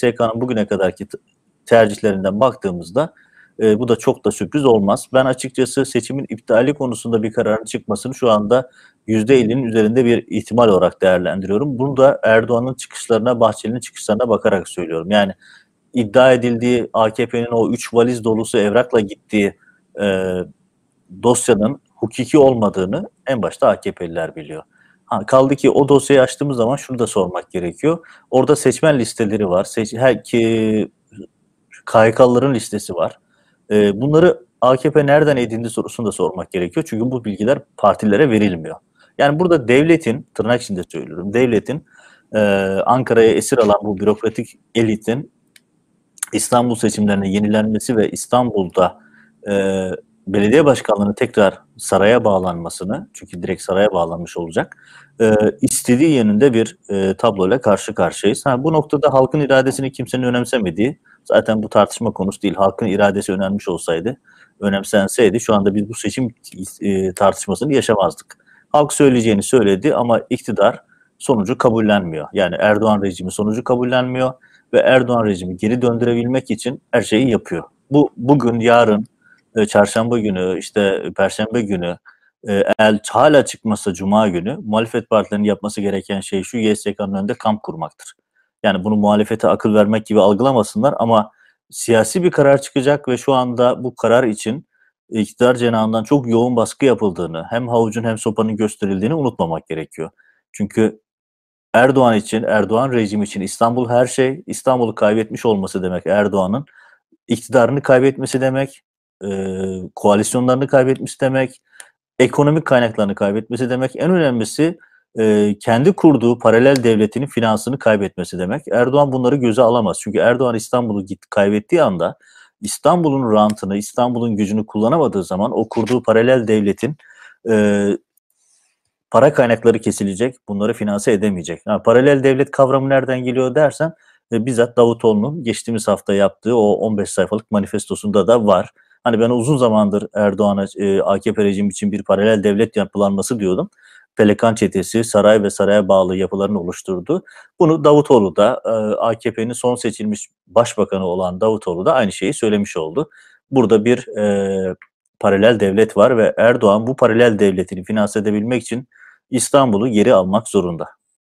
SK'nın bugüne kadarki tercihlerinden baktığımızda e, bu da çok da sürpriz olmaz. Ben açıkçası seçimin iptali konusunda bir kararın çıkmasını şu anda %50'nin üzerinde bir ihtimal olarak değerlendiriyorum. Bunu da Erdoğan'ın çıkışlarına, Bahçeli'nin çıkışlarına bakarak söylüyorum. Yani iddia edildiği AKP'nin o 3 valiz dolusu evrakla gittiği e, dosyanın hukuki olmadığını en başta AKP'liler biliyor. Ha, kaldı ki o dosyayı açtığımız zaman şunu da sormak gerekiyor. Orada seçmen listeleri var. Seç, her, ki, KHK'ların listesi var. E, bunları AKP nereden edindi sorusunu da sormak gerekiyor. Çünkü bu bilgiler partilere verilmiyor. Yani burada devletin, tırnak içinde söylüyorum, devletin e, Ankara'ya esir alan bu bürokratik elitin İstanbul seçimlerine yenilenmesi ve İstanbul'da e, belediye başkanlığının tekrar saraya bağlanmasını çünkü direkt saraya bağlanmış olacak e, istediği yönünde bir e, tabloyla karşı karşıyayız. Ha, bu noktada halkın iradesini kimsenin önemsemediği zaten bu tartışma konusu değil. Halkın iradesi önemmiş olsaydı önemsenseydi şu anda biz bu seçim e, tartışmasını yaşamazdık. Halk söyleyeceğini söyledi ama iktidar sonucu kabullenmiyor. Yani Erdoğan rejimi sonucu kabullenmiyor ve Erdoğan rejimi geri döndürebilmek için her şeyi yapıyor. Bu bugün yarın e, çarşamba günü, işte perşembe günü e, el hala çıkmasa cuma günü muhalefet partilerinin yapması gereken şey şu YSK'nın önünde kamp kurmaktır. Yani bunu muhalefete akıl vermek gibi algılamasınlar ama siyasi bir karar çıkacak ve şu anda bu karar için iktidar cenahından çok yoğun baskı yapıldığını hem havucun hem sopanın gösterildiğini unutmamak gerekiyor. Çünkü Erdoğan için, Erdoğan rejimi için İstanbul her şey. İstanbul'u kaybetmiş olması demek Erdoğan'ın iktidarını kaybetmesi demek e, koalisyonlarını kaybetmiş demek, ekonomik kaynaklarını kaybetmesi demek. En önemlisi e, kendi kurduğu paralel devletinin finansını kaybetmesi demek. Erdoğan bunları göze alamaz. Çünkü Erdoğan İstanbul'u kaybettiği anda İstanbul'un rantını, İstanbul'un gücünü kullanamadığı zaman o kurduğu paralel devletin e, para kaynakları kesilecek, bunları finanse edemeyecek. Yani paralel devlet kavramı nereden geliyor dersen e, bizzat Davutoğlu'nun geçtiğimiz hafta yaptığı o 15 sayfalık manifestosunda da var. Hani ben uzun zamandır Erdoğan'a e, AKP rejimi için bir paralel devlet yapılanması diyordum. Pelikan çetesi saray ve saraya bağlı yapılarını oluşturdu. Bunu Davutoğlu da e, AKP'nin son seçilmiş başbakanı olan Davutoğlu da aynı şeyi söylemiş oldu. Burada bir e, paralel devlet var ve Erdoğan bu paralel devletini finanse edebilmek için İstanbul'u geri almak zorunda.